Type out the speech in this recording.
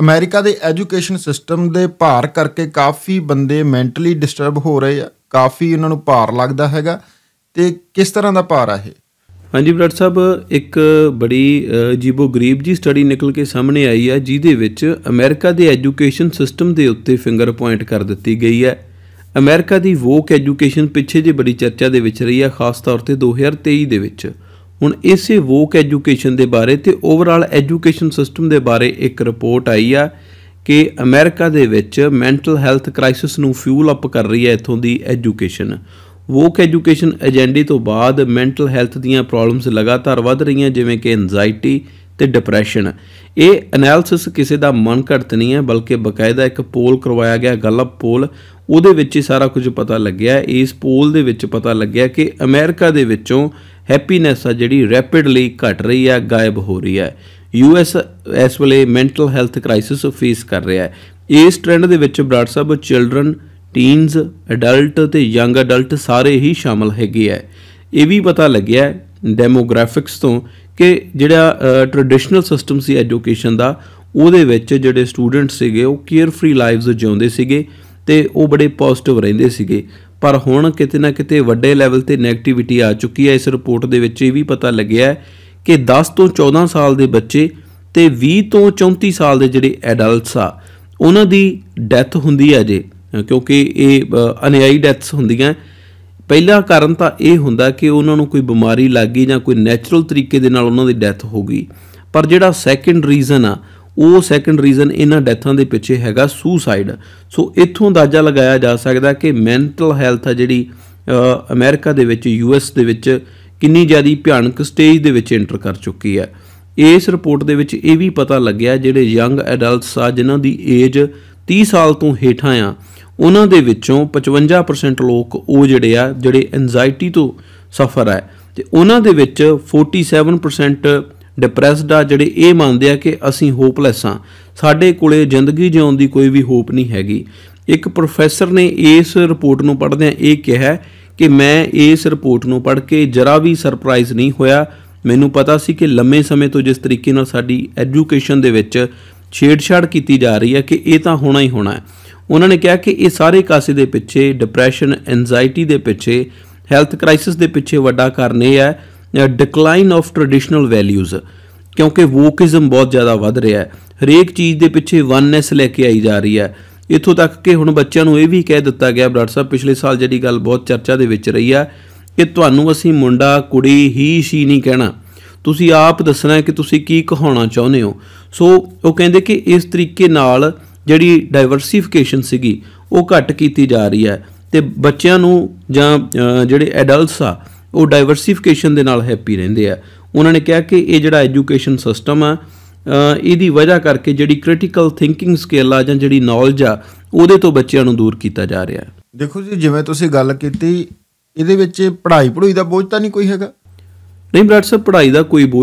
America ਦੇ education system ਦੇ ਭਾਰ ਕਰਕੇ ਕਾਫੀ ਬੰਦੇ ਮੈਂਟਲੀ ਡਿਸਟਰਬ ਹੋ ਰਹੇ ਆ ਕਾਫੀ ਉਹਨਾਂ ਨੂੰ ਭਾਰ ਲੱਗਦਾ ਹੈਗਾ ਤੇ ਕਿਸ ਤਰ੍ਹਾਂ ਦਾ ਭਾਰ ਆ ਇਹ ਹਾਂਜੀ ਬ੍ਰਦਰ ਸਾਹਿਬ ਇੱਕ ਬੜੀ ਜੀਬੋ ਗਰੀਬ ਜੀ ਸਟੱਡੀ ਨਿਕਲ ਕੇ ਸਾਹਮਣੇ ਆਈ ਆ ਜਿਹਦੇ ਵਿੱਚ ਅਮਰੀਕਾ ਦੇ ਐਜੂਕੇਸ਼ਨ ਸਿਸਟਮ ਦੇ ਉੱਤੇ ਫਿੰਗਰ ਪੁਆਇੰਟ ਕਰ ਦਿੱਤੀ ਗਈ ਹੈ ਅਮਰੀਕਾ ਦੀ ਵੋਕ ਐਜੂਕੇਸ਼ਨ ਪਿੱਛੇ ਜੇ ਬੜੀ ਚਰਚਾ ਦੇ ਵਿੱਚ ਰਹੀ ਆ ਖਾਸ ਤੌਰ ਤੇ 2023 ਦੇ ਵਿੱਚ ਹੁਣ ਇਸੇ ਵੋਕ ਐਜੂਕੇਸ਼ਨ ਦੇ ਬਾਰੇ ਤੇ ਓਵਰਆਲ ਐਜੂਕੇਸ਼ਨ ਸਿਸਟਮ ਦੇ ਬਾਰੇ ਇੱਕ ਰਿਪੋਰਟ ਆਈ ਆ ਕਿ ਅਮਰੀਕਾ ਦੇ ਵਿੱਚ ਮੈਂਟਲ ਹੈਲਥ ਕ੍ਰਾਈਸਿਸ ਨੂੰ ਫਿਊਲ ਅਪ ਕਰ ਰਹੀ ਹੈ ਇਥੋਂ ਦੀ ਐਜੂਕੇਸ਼ਨ ਵੋਕ ਐਜੂਕੇਸ਼ਨ ਏਜੰਡੇ ਤੋਂ ਬਾਅਦ ਮੈਂਟਲ ਹੈਲਥ ਦੀਆਂ ਪ੍ਰੋਬਲਮਸ ਲਗਾਤਾਰ ਵੱਧ ਰਹੀਆਂ ਜਿਵੇਂ ਕਿ ਐਂਜ਼ਾਇਟੀ ਤੇ ਡਿਪਰੈਸ਼ਨ ਇਹ ਐਨਾਲਿਸਿਸ ਕਿਸੇ ਦਾ ਮਨ ਘੜਤ ਨਹੀਂ ਹੈ ਬਲਕਿ ਬਕਾਇਦਾ ਇੱਕ ਪੋਲ ਕਰਵਾਇਆ ਗਿਆ ਗੱਲਬ ਪੋਲ ਉਹਦੇ ਵਿੱਚ ਹੀ ਸਾਰਾ ਕੁਝ ਪਤਾ ਲੱਗਿਆ ਇਸ ਪੋਲ ਦੇ ਵਿੱਚ ਪਤਾ ਲੱਗਿਆ ਕਿ ਅਮਰੀਕਾ ਦੇ ਵਿੱਚੋਂ ਹੈਪੀਨੈਸ ਆ ਜਿਹੜੀ ਰੈਪਿਡਲੀ ਘਟ ਰਹੀ ਆ ਗਾਇਬ ਹੋ ਰਹੀ ਆ ਯੂਐਸ ਇਸ ਵੇਲੇ ਮੈਂਟਲ ਹੈਲਥ ਕ੍ਰਾਈਸਿਸ ਫੇਸ ਕਰ ਰਿਹਾ ਹੈ ਇਸ ਟ੍ਰੈਂਡ ਦੇ ਵਿੱਚ ਬ੍ਰਾਡ ਸਾਹਿਬ ਚਿਲਡਰਨ ਟੀਨਸ ਐਡਲਟ ਤੇ ਯੰਗ ਐਡਲਟ ਸਾਰੇ ਹੀ ਸ਼ਾਮਲ ਹੈਗੇ ਆ ਇਹ ਵੀ ਪਤਾ ਲੱਗਿਆ ਡੈਮੋਗ੍ਰਾਫਿਕਸ ਤੋਂ ਕਿ ਜਿਹੜਾ ਟ੍ਰੈਡੀਸ਼ਨਲ ਸਿਸਟਮ ਸੀ ਐਜੂਕੇਸ਼ਨ ਦਾ ਉਹਦੇ ਵਿੱਚ ਜਿਹੜੇ ਸਟੂਡੈਂਟ ਸੀਗੇ ਉਹ ਕੇਅਰ ਫ੍ਰੀ ਲਾਈਵਸ ਜਿਉਂਦੇ ਸੀਗੇ ਤੇ ਉਹ ਬੜੇ ਪੋਜ਼ਿਟਿਵ ਰਹਿੰਦੇ ਸੀਗੇ ਪਰ ਹੁਣ ਕਿਤੇ ਨਾ ਕਿਤੇ ਵੱਡੇ ਲੈਵਲ ਤੇ 네ਗੇਟਿਵਿਟੀ ਆ ਚੁੱਕੀ ਹੈ ਇਸ ਰਿਪੋਰਟ ਦੇ ਵਿੱਚ ਇਹ ਵੀ ਪਤਾ ਲੱਗਿਆ ਕਿ 10 ਤੋਂ 14 ਸਾਲ ਦੇ ਬੱਚੇ ਤੇ 20 ਤੋਂ 34 ਸਾਲ ਦੇ ਜਿਹੜੇ ਐਡਲਟਸ ਆ ਉਹਨਾਂ ਦੀ ਡੈਥ ਹੁੰਦੀ ਹੈ ਜੇ ਕਿਉਂਕਿ ਇਹ ਅਨਿਆਈ ਡੈਥਸ ਹੁੰਦੀਆਂ ਪਹਿਲਾ ਕਾਰਨ ਤਾਂ ਇਹ ਹੁੰਦਾ ਕਿ ਉਹਨਾਂ ਨੂੰ ਕੋਈ ਬਿਮਾਰੀ ਲੱਗ ਗਈ ਜਾਂ ਕੋਈ ਨੈਚੁਰਲ ਤਰੀਕੇ ਦੇ ਨਾਲ ਉਹਨਾਂ ਦੀ ਡੈਥ ਹੋ ਗਈ ਪਰ ਜਿਹੜਾ ਸੈਕੰਡ ਰੀਜ਼ਨ ਆ ਉਹ ਸੈਕੰਡ ਰੀਜ਼ਨ ਇਹਨਾਂ ਡੈਥਾਂ ਦੇ ਪਿੱਛੇ ਹੈਗਾ ਸੂਸਾਈਡ ਸੋ ਇੱਥੋਂ ਅੰਦਾਜ਼ਾ ਲਗਾਇਆ ਜਾ ਸਕਦਾ ਕਿ ਮੈਂਟਲ ਹੈਲਥ ਆ ਜਿਹੜੀ ਅਮਰੀਕਾ ਦੇ ਵਿੱਚ ਯੂਐਸ ਦੇ ਵਿੱਚ ਕਿੰਨੀ ਜ਼ਿਆਦੀ ਭਿਆਨਕ ਸਟੇਜ ਦੇ ਵਿੱਚ ਐਂਟਰ ਕਰ ਚੁੱਕੀ ਹੈ ਇਸ ਰਿਪੋਰਟ ਦੇ ਵਿੱਚ ਇਹ ਵੀ ਪਤਾ ਲੱਗਿਆ ਜਿਹੜੇ ਯੰਗ ਐਡਲਟਸ ਆ ਜਿਨ੍ਹਾਂ ਦੀ ਏਜ 30 ਸਾਲ ਤੋਂ ਹੇਠਾਂ ਆ ਉਹਨਾਂ ਦੇ ਵਿੱਚੋਂ 55% ਲੋਕ ਉਹ ਜਿਹੜੇ ਆ ਜਿਹੜੇ ਐਂਜ਼ਾਇਟੀ ਤੋਂ ਸਫਰ ਆ ਤੇ ਉਹਨਾਂ ਦੇ ਵਿੱਚ 47% ਡਿਪਰੈਸਡ ਆ ਜਿਹੜੇ ਇਹ ਮੰਨਦੇ ਆ ਕਿ ਅਸੀਂ ਹੋਪਲੈਸ ਆ ਸਾਡੇ ਕੋਲੇ ਜ਼ਿੰਦਗੀ ਜਿਉਣ ਦੀ ਕੋਈ ਵੀ ਹੋਪ ਨਹੀਂ ਹੈਗੀ ਇੱਕ ਪ੍ਰੋਫੈਸਰ ਨੇ ਇਸ ਰਿਪੋਰਟ ਨੂੰ ਪੜ੍ਹਦਿਆਂ ਇਹ ਕਿਹਾ ਕਿ ਮੈਂ ਇਸ ਰਿਪੋਰਟ ਨੂੰ ਪੜ੍ਹ ਕੇ ਜਰਾ ਵੀ ਸਰਪ੍ਰਾਈਜ਼ ਨਹੀਂ ਹੋਇਆ ਮੈਨੂੰ ਪਤਾ ਸੀ ਕਿ ਲੰਮੇ ਸਮੇਂ ਤੋਂ ਜਿਸ ਤਰੀਕੇ ਨਾਲ ਸਾਡੀ ਐਜੂਕੇਸ਼ਨ ਦੇ ਵਿੱਚ ਛੇੜਛਾੜ ਕੀਤੀ ਜਾ ਰਹੀ ਹੈ ਕਿ ਇਹ ਤਾਂ ਹੋਣਾ ਹੀ ਹੋਣਾ ਹੈ ਉਹਨਾਂ ਨੇ ਕਿਹਾ ਕਿ ਇਹ ਸਾਰੇ ਕਾਸੇ ਦੇ ਪਿੱਛੇ ਡਿਪਰੈਸ਼ਨ ਐਂਜ਼ਾਇਟੀ ਦੇ ਪਿੱਛੇ ਹੈਲਥ ਕ੍ਰਾਈਸਿਸ ਦੇ ਪਿੱਛੇ ਵੱਡਾ ਕਾਰਨ ਇਹ ਹੈ ਡਿਕਲਾਈਨ ਆਫ ਟ੍ਰੈਡੀਸ਼ਨਲ ਵੈਲਿਊਜ਼ ਕਿਉਂਕਿ ਵੋਕਿਜ਼ਮ ਬਹੁਤ ਜ਼ਿਆਦਾ ਵੱਧ ਰਿਹਾ ਹੈ ਹਰੇਕ ਚੀਜ਼ ਦੇ ਪਿੱਛੇ ਵਨਨੈਸ ਲੈ ਕੇ ਆਈ ਜਾ ਰਹੀ ਹੈ ਇਥੋਂ ਤੱਕ ਕਿ ਹੁਣ ਬੱਚਿਆਂ ਨੂੰ ਇਹ ਵੀ ਕਹਿ ਦਿੱਤਾ ਗਿਆ ਬਰਾੜ ਸਾਹਿਬ ਪਿਛਲੇ ਸਾਲ ਜਿਹੜੀ ਗੱਲ ਬਹੁਤ ਚਰਚਾ ਦੇ ਵਿੱਚ ਰਹੀ ਆ ਕਿ ਤੁਹਾਨੂੰ ਅਸੀਂ ਮੁੰਡਾ ਕੁੜੀ ਹੀ ਸ਼ੀ ਨਹੀਂ ਕਹਿਣਾ ਤੁਸੀਂ ਆਪ ਦੱਸਣਾ ਹੈ ਕਿ ਤੁਸੀਂ ਕੀ ਕਹਾਉਣਾ ਚਾਹੁੰਦੇ ਹੋ ਸੋ ਉਹ ਕਹਿੰਦੇ ਕਿ ਇਸ ਤਰੀਕੇ ਨਾਲ ਜਿਹੜੀ ਡਾਈਵਰਸਿਫਿਕੇਸ਼ਨ ਸੀਗੀ ਉਹ ਘਟ ਕੀਤੀ ਜਾ ਰਹੀ ਹੈ ਤੇ ਬੱਚਿਆਂ ਨੂੰ ਜਾਂ ਜਿਹੜੇ ਐਡਲਟਸ ਆ ਉਹ ਡਾਈਵਰਸਿਫਿਕੇਸ਼ਨ ਦੇ ਨਾਲ ਹੈਪੀ ਰਹਿੰਦੇ ਆ ਉਹਨਾਂ ਨੇ ਕਿਹਾ ਕਿ ਇਹ ਜਿਹੜਾ ਐਜੂਕੇਸ਼ਨ ਸਿਸਟਮ ਆ ਇਹਦੀ ਵਜ੍ਹਾ ਕਰਕੇ ਜਿਹੜੀ ਕ੍ਰਿਟੀਕਲ ਥਿੰਕਿੰਗ ਸਕਿੱਲ ਆ ਜਾਂ ਜਿਹੜੀ ਨੌਲੇਜ ਆ ਉਹਦੇ ਤੋਂ ਬੱਚਿਆਂ ਨੂੰ ਦੂਰ ਕੀਤਾ ਜਾ ਰਿਹਾ ਹੈ ਦੇਖੋ ਜੀ ਜਿਵੇਂ ਤੁਸੀਂ ਗੱਲ ਕੀਤੀ ਇਹਦੇ ਵਿੱਚ ਪੜ੍ਹਾਈ ਪੜ੍ਹਾਈ ਦਾ ਬੋਝ ਤਾਂ ਨਹੀਂ ਕੋਈ ਹੈਗਾ ਨਹੀਂ ਬ੍ਰਾਦਰ ਸਾਹਿਬ ਪੜ੍ਹਾਈ ਦਾ ਕੋਈ ਬੋਝ